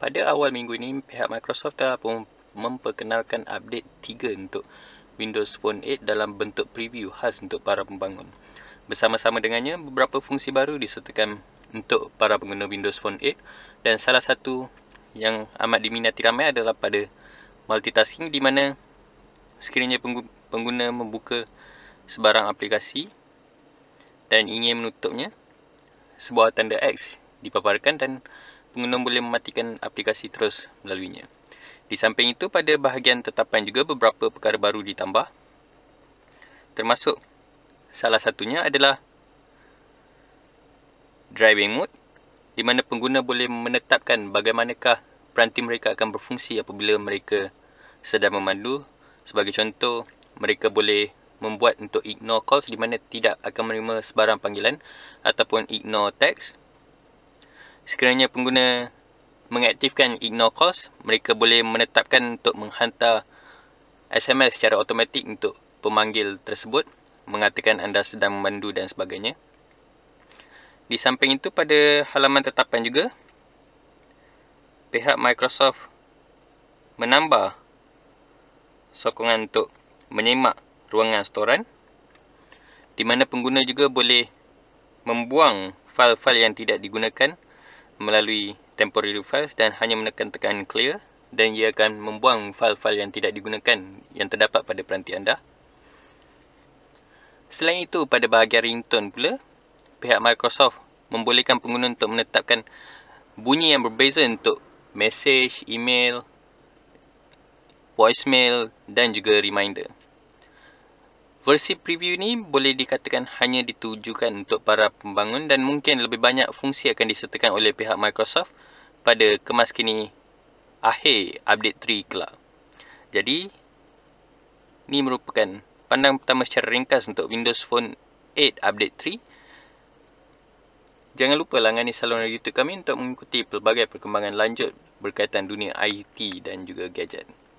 Pada awal minggu ini, pihak Microsoft telah pun memperkenalkan update 3 untuk Windows Phone 8 dalam bentuk preview khas untuk para pembangun. Bersama-sama dengannya, beberapa fungsi baru disertakan untuk para pengguna Windows Phone 8 dan salah satu yang amat diminati ramai adalah pada multitasking di mana sekiranya pengguna membuka sebarang aplikasi dan ingin menutupnya, sebuah tanda X dipaparkan dan pengguna boleh mematikan aplikasi terus melaluinya. Di samping itu, pada bahagian tetapan juga beberapa perkara baru ditambah. Termasuk salah satunya adalah driving mode di mana pengguna boleh menetapkan bagaimanakah peranti mereka akan berfungsi apabila mereka sedang memandu. Sebagai contoh, mereka boleh membuat untuk ignore calls di mana tidak akan menerima sebarang panggilan ataupun ignore text Sekiranya pengguna mengaktifkan ignore calls, mereka boleh menetapkan untuk menghantar SMS secara automatik untuk pemanggil tersebut mengatakan anda sedang memandu dan sebagainya. Di samping itu pada halaman tetapan juga pihak Microsoft menambah sokongan untuk menyemak ruangan storan di mana pengguna juga boleh membuang fail-fail yang tidak digunakan melalui temporary files dan hanya menekan tekan clear dan ia akan membuang fail-fail yang tidak digunakan yang terdapat pada peranti anda. Selain itu, pada bahagian ringtone pula, pihak Microsoft membolehkan pengguna untuk menetapkan bunyi yang berbeza untuk message, email, voicemail dan juga reminder. Versi preview ni boleh dikatakan hanya ditujukan untuk para pembangun dan mungkin lebih banyak fungsi akan disertakan oleh pihak Microsoft pada kemas kini akhir update 3 kelak. Jadi, ini merupakan pandang pertama secara ringkas untuk Windows Phone 8 update 3. Jangan lupa langani saluran YouTube kami untuk mengikuti pelbagai perkembangan lanjut berkaitan dunia IT dan juga gadget.